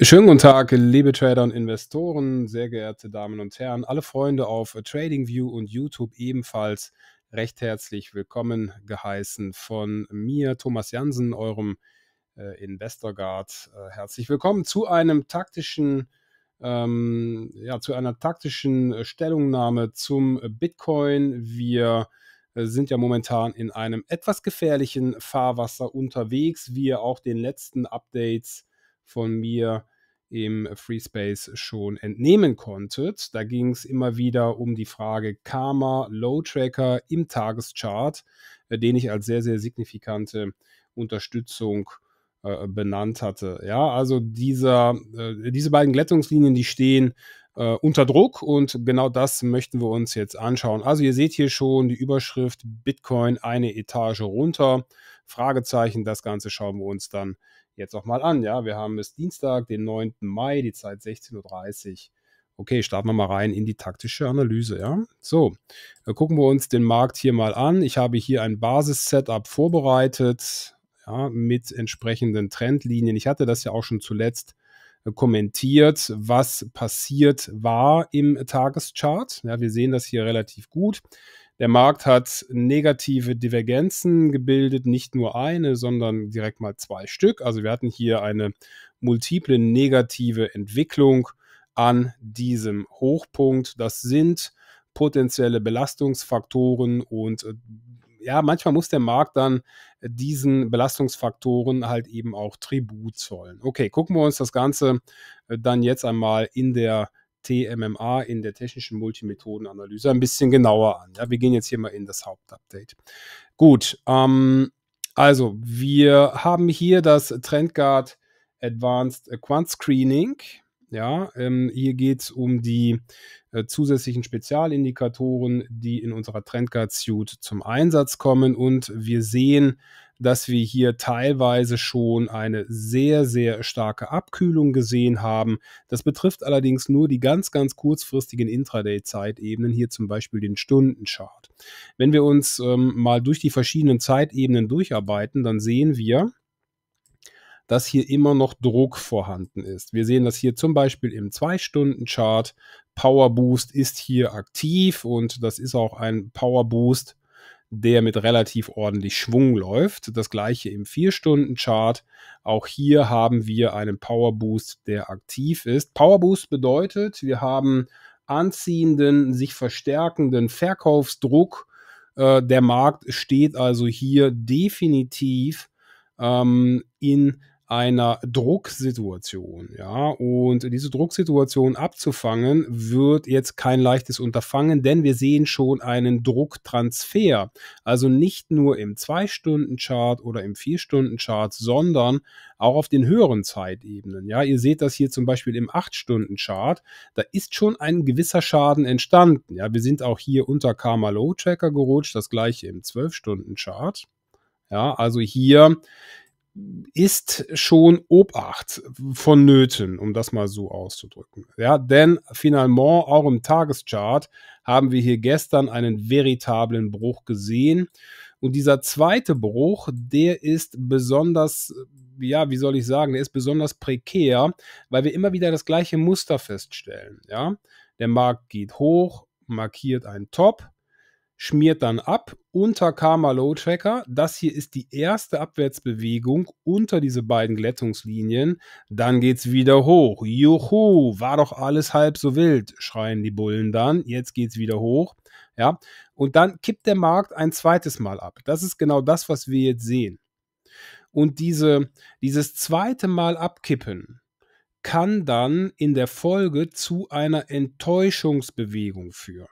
Schönen guten Tag, liebe Trader und Investoren, sehr geehrte Damen und Herren, alle Freunde auf TradingView und YouTube ebenfalls recht herzlich willkommen geheißen von mir, Thomas Jansen, eurem äh, Investor Guard. Äh, herzlich willkommen zu einem taktischen, ähm, ja, zu einer taktischen Stellungnahme zum Bitcoin. Wir äh, sind ja momentan in einem etwas gefährlichen Fahrwasser unterwegs, wie ihr auch den letzten Updates von mir im Free Space schon entnehmen konntet. Da ging es immer wieder um die Frage Karma, Low Tracker im Tageschart, äh, den ich als sehr, sehr signifikante Unterstützung äh, benannt hatte. Ja, also dieser, äh, diese beiden Glättungslinien, die stehen äh, unter Druck und genau das möchten wir uns jetzt anschauen. Also ihr seht hier schon die Überschrift Bitcoin eine Etage runter, Fragezeichen, das Ganze schauen wir uns dann jetzt auch mal an. Ja, wir haben es Dienstag, den 9. Mai, die Zeit 16.30 Uhr. Okay, starten wir mal rein in die taktische Analyse, ja. So, äh, gucken wir uns den Markt hier mal an. Ich habe hier ein Basissetup vorbereitet, ja, mit entsprechenden Trendlinien. Ich hatte das ja auch schon zuletzt äh, kommentiert, was passiert war im Tageschart. Ja, wir sehen das hier relativ gut. Der Markt hat negative Divergenzen gebildet, nicht nur eine, sondern direkt mal zwei Stück. Also wir hatten hier eine multiple negative Entwicklung an diesem Hochpunkt. Das sind potenzielle Belastungsfaktoren und äh, ja, manchmal muss der Markt dann diesen Belastungsfaktoren halt eben auch Tribut zollen. Okay, gucken wir uns das Ganze äh, dann jetzt einmal in der TMMA in der technischen Multimethodenanalyse ein bisschen genauer an. Ja, wir gehen jetzt hier mal in das Hauptupdate. Gut, ähm, also wir haben hier das TrendGuard Advanced Quant Screening. Ja, ähm, hier geht es um die äh, zusätzlichen Spezialindikatoren, die in unserer TrendGuard Suite zum Einsatz kommen. Und wir sehen dass wir hier teilweise schon eine sehr, sehr starke Abkühlung gesehen haben. Das betrifft allerdings nur die ganz, ganz kurzfristigen Intraday-Zeitebenen, hier zum Beispiel den Stundenchart. Wenn wir uns ähm, mal durch die verschiedenen Zeitebenen durcharbeiten, dann sehen wir, dass hier immer noch Druck vorhanden ist. Wir sehen das hier zum Beispiel im 2-Stunden-Chart. Power Boost ist hier aktiv und das ist auch ein Power Boost der mit relativ ordentlich Schwung läuft. Das gleiche im 4-Stunden-Chart. Auch hier haben wir einen Power Boost, der aktiv ist. Power Boost bedeutet, wir haben anziehenden, sich verstärkenden Verkaufsdruck. Äh, der Markt steht also hier definitiv ähm, in einer Drucksituation, ja. Und diese Drucksituation abzufangen, wird jetzt kein leichtes Unterfangen, denn wir sehen schon einen Drucktransfer. Also nicht nur im 2 stunden chart oder im 4 stunden chart sondern auch auf den höheren Zeitebenen. Ja, ihr seht das hier zum Beispiel im 8-Stunden-Chart. Da ist schon ein gewisser Schaden entstanden. Ja, wir sind auch hier unter Karma Low Tracker gerutscht. Das gleiche im 12-Stunden-Chart. Ja, also hier ist schon Obacht vonnöten, um das mal so auszudrücken. Ja, denn finalement auch im Tageschart haben wir hier gestern einen veritablen Bruch gesehen. Und dieser zweite Bruch, der ist besonders, ja, wie soll ich sagen, der ist besonders prekär, weil wir immer wieder das gleiche Muster feststellen. Ja, der Markt geht hoch, markiert einen Top schmiert dann ab unter Karma Low Tracker. Das hier ist die erste Abwärtsbewegung unter diese beiden Glättungslinien. Dann geht es wieder hoch. Juhu, war doch alles halb so wild, schreien die Bullen dann. Jetzt geht es wieder hoch. Ja, und dann kippt der Markt ein zweites Mal ab. Das ist genau das, was wir jetzt sehen. Und diese, dieses zweite Mal abkippen, kann dann in der Folge zu einer Enttäuschungsbewegung führen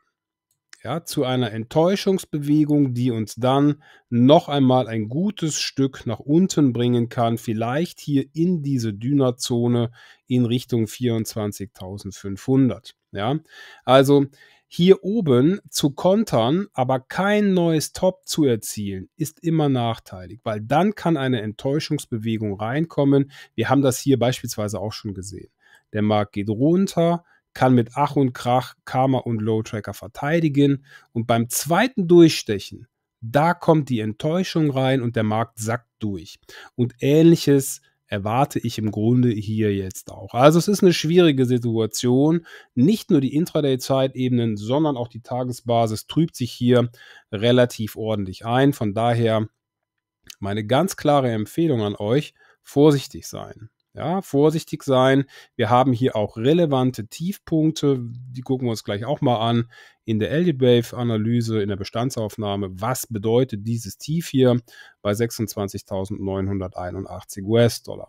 ja, zu einer Enttäuschungsbewegung, die uns dann noch einmal ein gutes Stück nach unten bringen kann, vielleicht hier in diese Dünerzone in Richtung 24.500. Ja, also hier oben zu kontern, aber kein neues Top zu erzielen, ist immer nachteilig, weil dann kann eine Enttäuschungsbewegung reinkommen. Wir haben das hier beispielsweise auch schon gesehen. Der Markt geht runter, kann mit Ach und Krach Karma und Low Tracker verteidigen und beim zweiten Durchstechen, da kommt die Enttäuschung rein und der Markt sackt durch. Und ähnliches erwarte ich im Grunde hier jetzt auch. Also es ist eine schwierige Situation. Nicht nur die Intraday-Zeitebenen, sondern auch die Tagesbasis trübt sich hier relativ ordentlich ein. Von daher meine ganz klare Empfehlung an euch, vorsichtig sein. Ja, vorsichtig sein. Wir haben hier auch relevante Tiefpunkte, die gucken wir uns gleich auch mal an, in der LDBAVE-Analyse, in der Bestandsaufnahme. Was bedeutet dieses Tief hier bei 26.981 US-Dollar?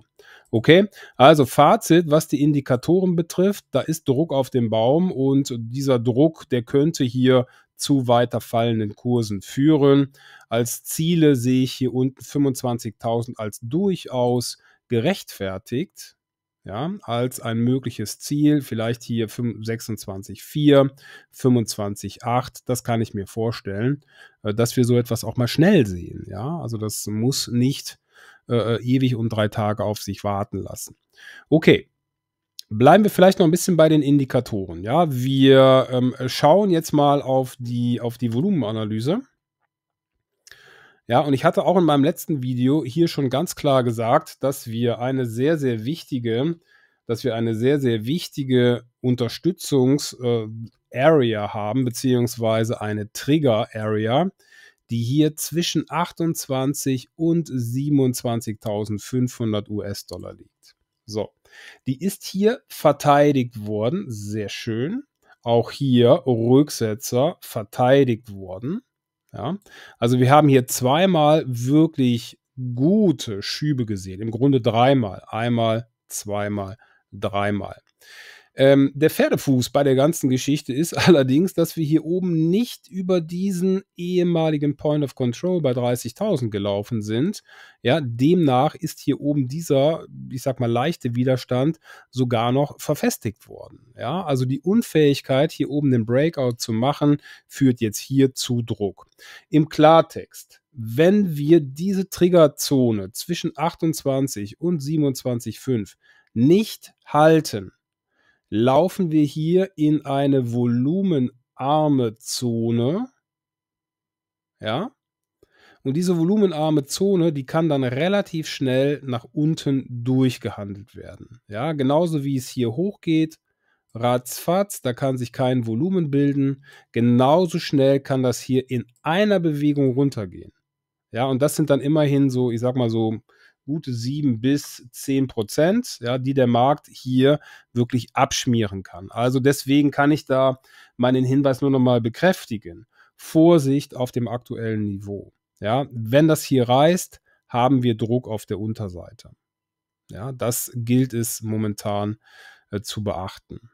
Okay, also Fazit, was die Indikatoren betrifft, da ist Druck auf dem Baum und dieser Druck, der könnte hier zu weiter fallenden Kursen führen. Als Ziele sehe ich hier unten 25.000 als durchaus gerechtfertigt, ja, als ein mögliches Ziel, vielleicht hier 26,4, 25,8, das kann ich mir vorstellen, äh, dass wir so etwas auch mal schnell sehen, ja, also das muss nicht äh, äh, ewig und drei Tage auf sich warten lassen. Okay, bleiben wir vielleicht noch ein bisschen bei den Indikatoren, ja, wir ähm, schauen jetzt mal auf die, auf die Volumenanalyse ja, und ich hatte auch in meinem letzten Video hier schon ganz klar gesagt, dass wir eine sehr, sehr wichtige, dass wir eine sehr, sehr wichtige Unterstützungs-Area äh, haben, beziehungsweise eine Trigger-Area, die hier zwischen 28 und 27.500 US-Dollar liegt. So, die ist hier verteidigt worden, sehr schön. Auch hier Rücksetzer verteidigt worden. Ja? Also wir haben hier zweimal wirklich gute Schübe gesehen. Im Grunde dreimal. Einmal, zweimal, dreimal. Ähm, der Pferdefuß bei der ganzen Geschichte ist allerdings, dass wir hier oben nicht über diesen ehemaligen Point of Control bei 30.000 gelaufen sind. Ja, demnach ist hier oben dieser, ich sag mal, leichte Widerstand sogar noch verfestigt worden. Ja, also die Unfähigkeit, hier oben den Breakout zu machen, führt jetzt hier zu Druck. Im Klartext wenn wir diese Triggerzone zwischen 28 und 27,5 nicht halten, laufen wir hier in eine volumenarme Zone. Ja. Und diese volumenarme Zone, die kann dann relativ schnell nach unten durchgehandelt werden. Ja, genauso wie es hier hochgeht, ratzfatz, da kann sich kein Volumen bilden. Genauso schnell kann das hier in einer Bewegung runtergehen. Ja, und das sind dann immerhin so, ich sag mal so gute sieben bis zehn Prozent, ja, die der Markt hier wirklich abschmieren kann. Also deswegen kann ich da meinen Hinweis nur nochmal bekräftigen. Vorsicht auf dem aktuellen Niveau. Ja, wenn das hier reißt, haben wir Druck auf der Unterseite. Ja, das gilt es momentan äh, zu beachten.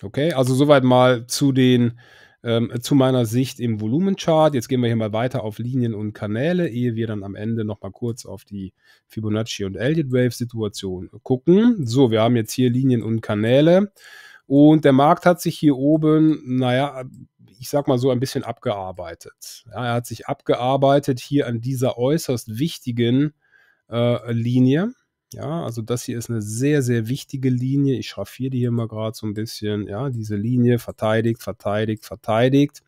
Okay, also soweit mal zu den ähm, zu meiner Sicht im Volumenchart. Jetzt gehen wir hier mal weiter auf Linien und Kanäle, ehe wir dann am Ende nochmal kurz auf die Fibonacci- und Elliott-Wave-Situation gucken. So, wir haben jetzt hier Linien und Kanäle. Und der Markt hat sich hier oben, naja, ich sag mal so ein bisschen abgearbeitet. Ja, er hat sich abgearbeitet hier an dieser äußerst wichtigen äh, Linie. Ja, also das hier ist eine sehr, sehr wichtige Linie. Ich schraffiere die hier mal gerade so ein bisschen. Ja, diese Linie verteidigt, verteidigt, verteidigt.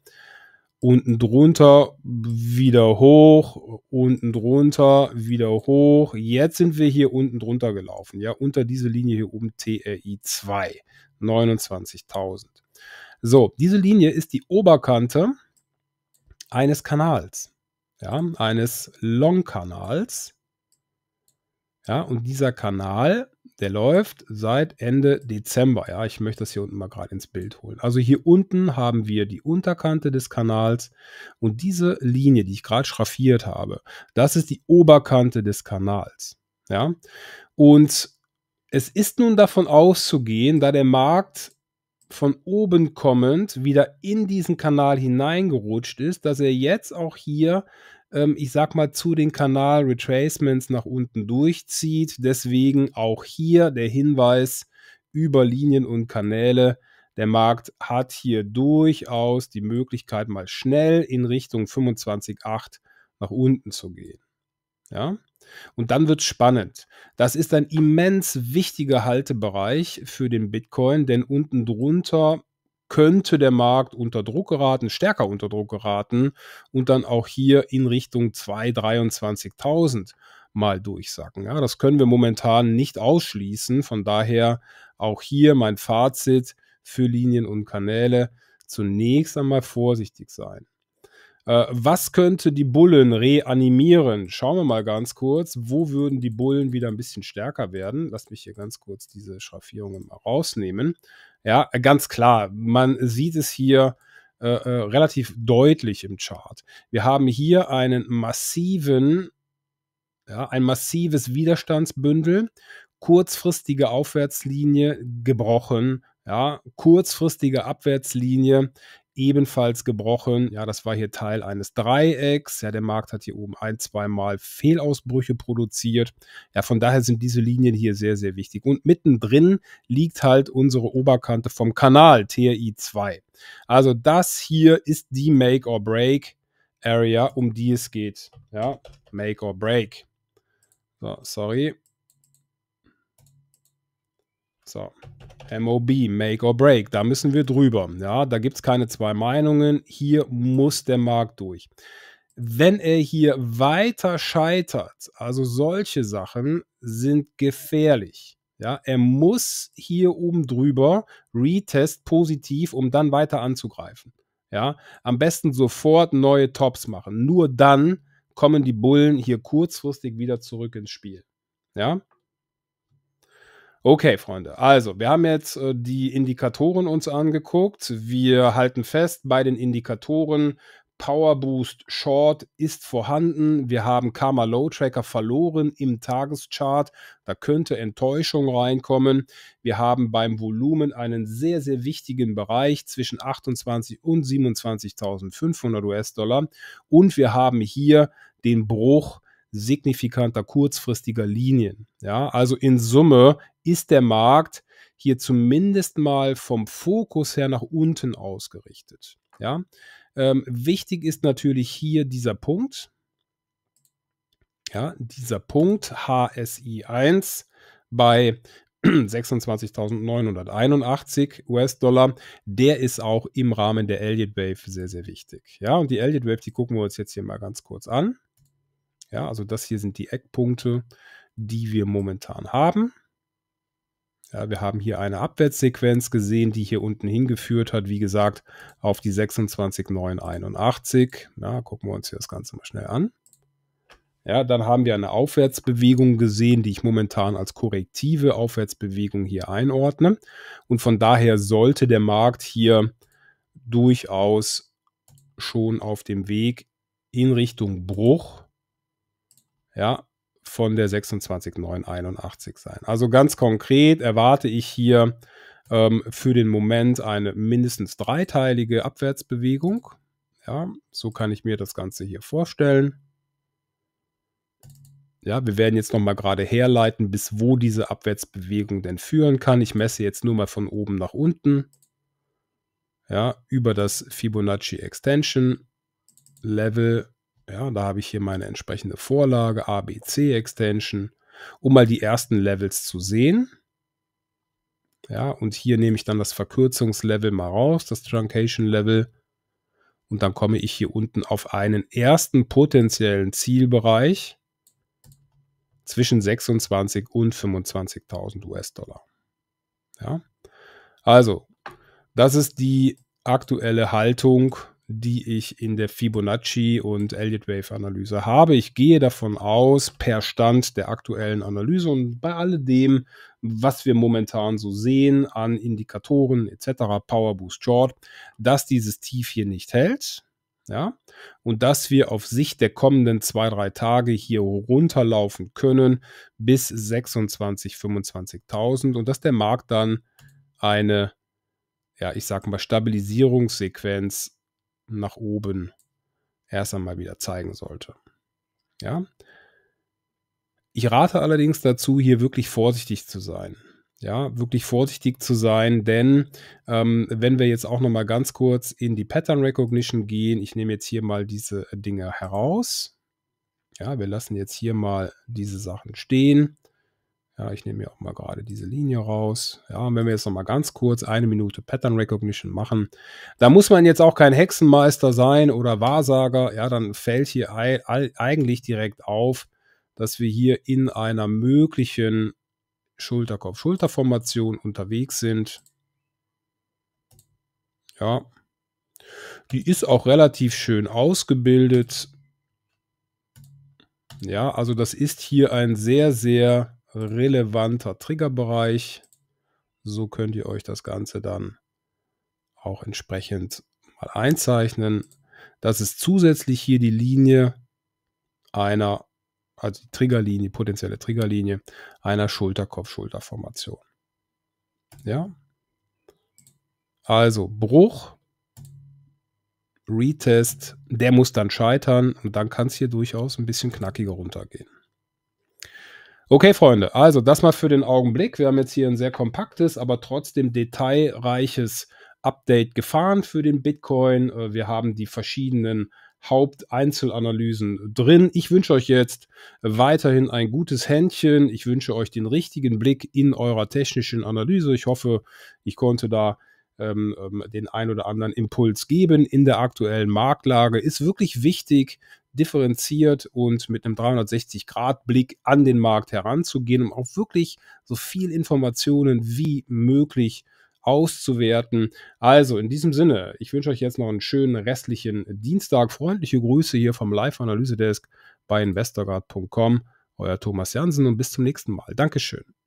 Unten drunter wieder hoch, unten drunter wieder hoch. Jetzt sind wir hier unten drunter gelaufen. Ja, unter diese Linie hier oben TRI 2, 29.000. So, diese Linie ist die Oberkante eines Kanals. Ja, eines Long-Kanals ja, und dieser Kanal, der läuft seit Ende Dezember. Ja, ich möchte das hier unten mal gerade ins Bild holen. Also hier unten haben wir die Unterkante des Kanals und diese Linie, die ich gerade schraffiert habe, das ist die Oberkante des Kanals. Ja, und es ist nun davon auszugehen, da der Markt von oben kommend wieder in diesen Kanal hineingerutscht ist, dass er jetzt auch hier ähm, ich sag mal, zu den Kanal Retracements nach unten durchzieht. Deswegen auch hier der Hinweis über Linien und Kanäle. Der Markt hat hier durchaus die Möglichkeit, mal schnell in Richtung 25,8 nach unten zu gehen. Ja, und dann wird es spannend. Das ist ein immens wichtiger Haltebereich für den Bitcoin, denn unten drunter könnte der Markt unter Druck geraten, stärker unter Druck geraten und dann auch hier in Richtung 223.000 mal durchsacken. Ja, das können wir momentan nicht ausschließen. Von daher auch hier mein Fazit für Linien und Kanäle. Zunächst einmal vorsichtig sein. Äh, was könnte die Bullen reanimieren? Schauen wir mal ganz kurz. Wo würden die Bullen wieder ein bisschen stärker werden? Lasst mich hier ganz kurz diese Schraffierungen mal rausnehmen. Ja, ganz klar. Man sieht es hier äh, äh, relativ deutlich im Chart. Wir haben hier einen massiven, ja, ein massives Widerstandsbündel, kurzfristige Aufwärtslinie gebrochen, ja, kurzfristige Abwärtslinie ebenfalls gebrochen. Mhm. Ja, das war hier Teil eines Dreiecks. Ja, der Markt hat hier oben ein, zweimal Fehlausbrüche produziert. Ja, von daher sind diese Linien hier sehr, sehr wichtig. Und mittendrin liegt halt unsere Oberkante vom Kanal TRI 2. Also das hier ist die Make or Break Area, um die es geht. Ja, Make or Break. So, sorry. So, MOB, Make or Break, da müssen wir drüber. Ja, da gibt es keine zwei Meinungen. Hier muss der Markt durch. Wenn er hier weiter scheitert, also solche Sachen sind gefährlich. Ja, er muss hier oben drüber Retest positiv, um dann weiter anzugreifen. Ja, am besten sofort neue Tops machen. Nur dann kommen die Bullen hier kurzfristig wieder zurück ins Spiel. Ja, Okay, Freunde. Also, wir haben jetzt äh, die Indikatoren uns angeguckt. Wir halten fest, bei den Indikatoren Power Boost Short ist vorhanden. Wir haben Karma Low Tracker verloren im Tageschart. Da könnte Enttäuschung reinkommen. Wir haben beim Volumen einen sehr, sehr wichtigen Bereich zwischen 28 und 27.500 US-Dollar. Und wir haben hier den Bruch signifikanter kurzfristiger Linien. Ja, also in Summe ist der Markt hier zumindest mal vom Fokus her nach unten ausgerichtet. Ja? Ähm, wichtig ist natürlich hier dieser Punkt. Ja, dieser Punkt HSI 1 bei 26.981 US-Dollar, der ist auch im Rahmen der Elliott Wave sehr, sehr wichtig. Ja, und die Elliott Wave, die gucken wir uns jetzt hier mal ganz kurz an. Ja, also das hier sind die Eckpunkte, die wir momentan haben. Ja, wir haben hier eine Abwärtssequenz gesehen, die hier unten hingeführt hat, wie gesagt, auf die 26,981. Ja, gucken wir uns hier das Ganze mal schnell an. Ja, dann haben wir eine Aufwärtsbewegung gesehen, die ich momentan als korrektive Aufwärtsbewegung hier einordne. Und von daher sollte der Markt hier durchaus schon auf dem Weg in Richtung Bruch ja, von der 26.981 sein. Also ganz konkret erwarte ich hier ähm, für den Moment eine mindestens dreiteilige Abwärtsbewegung. Ja, so kann ich mir das Ganze hier vorstellen. Ja, wir werden jetzt nochmal gerade herleiten, bis wo diese Abwärtsbewegung denn führen kann. Ich messe jetzt nur mal von oben nach unten. Ja, über das Fibonacci Extension Level ja, da habe ich hier meine entsprechende Vorlage, ABC Extension, um mal die ersten Levels zu sehen. Ja, und hier nehme ich dann das Verkürzungslevel mal raus, das Truncation Level. Und dann komme ich hier unten auf einen ersten potenziellen Zielbereich zwischen 26 und 25.000 US-Dollar. Ja, also das ist die aktuelle Haltung die ich in der Fibonacci- und Elliott-Wave-Analyse habe. Ich gehe davon aus, per Stand der aktuellen Analyse und bei alledem, was wir momentan so sehen an Indikatoren etc., Power Boost Short, dass dieses Tief hier nicht hält. Ja, und dass wir auf Sicht der kommenden zwei, drei Tage hier runterlaufen können bis 26.000, 25.000 und dass der Markt dann eine, ja, ich sag mal, Stabilisierungssequenz nach oben erst einmal wieder zeigen sollte. Ja. Ich rate allerdings dazu, hier wirklich vorsichtig zu sein. Ja, wirklich vorsichtig zu sein, denn ähm, wenn wir jetzt auch noch mal ganz kurz in die Pattern Recognition gehen, ich nehme jetzt hier mal diese Dinge heraus. Ja, wir lassen jetzt hier mal diese Sachen stehen. Ja, ich nehme mir auch mal gerade diese Linie raus. Ja, und wenn wir jetzt noch mal ganz kurz eine Minute Pattern Recognition machen, da muss man jetzt auch kein Hexenmeister sein oder Wahrsager. Ja, dann fällt hier eigentlich direkt auf, dass wir hier in einer möglichen Schulterkopf-Schulterformation unterwegs sind. Ja, die ist auch relativ schön ausgebildet. Ja, also das ist hier ein sehr, sehr relevanter Triggerbereich. So könnt ihr euch das Ganze dann auch entsprechend mal einzeichnen. Das ist zusätzlich hier die Linie einer, also die Triggerlinie, potenzielle Triggerlinie einer Schulterkopf-Schulterformation. Ja? Also Bruch, Retest, der muss dann scheitern und dann kann es hier durchaus ein bisschen knackiger runtergehen. Okay, Freunde, also das mal für den Augenblick. Wir haben jetzt hier ein sehr kompaktes, aber trotzdem detailreiches Update gefahren für den Bitcoin. Äh, wir haben die verschiedenen Haupteinzelanalysen drin. Ich wünsche euch jetzt weiterhin ein gutes Händchen. Ich wünsche euch den richtigen Blick in eurer technischen Analyse. Ich hoffe, ich konnte da ähm, ähm, den ein oder anderen Impuls geben in der aktuellen Marktlage. Ist wirklich wichtig, differenziert und mit einem 360-Grad-Blick an den Markt heranzugehen, um auch wirklich so viel Informationen wie möglich auszuwerten. Also in diesem Sinne, ich wünsche euch jetzt noch einen schönen restlichen Dienstag. Freundliche Grüße hier vom Live-Analyse-Desk bei investorguard.com. Euer Thomas Jansen und bis zum nächsten Mal. Dankeschön.